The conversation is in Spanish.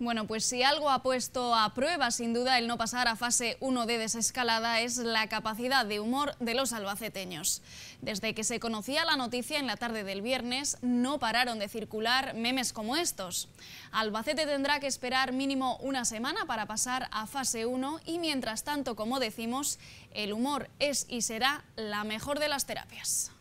Bueno, pues si algo ha puesto a prueba, sin duda, el no pasar a fase 1 de desescalada es la capacidad de humor de los albaceteños. Desde que se conocía la noticia en la tarde del viernes, no pararon de circular memes como estos. Albacete tendrá que esperar mínimo una semana para pasar a fase 1 y mientras tanto, como decimos, el humor es y será la mejor de las terapias.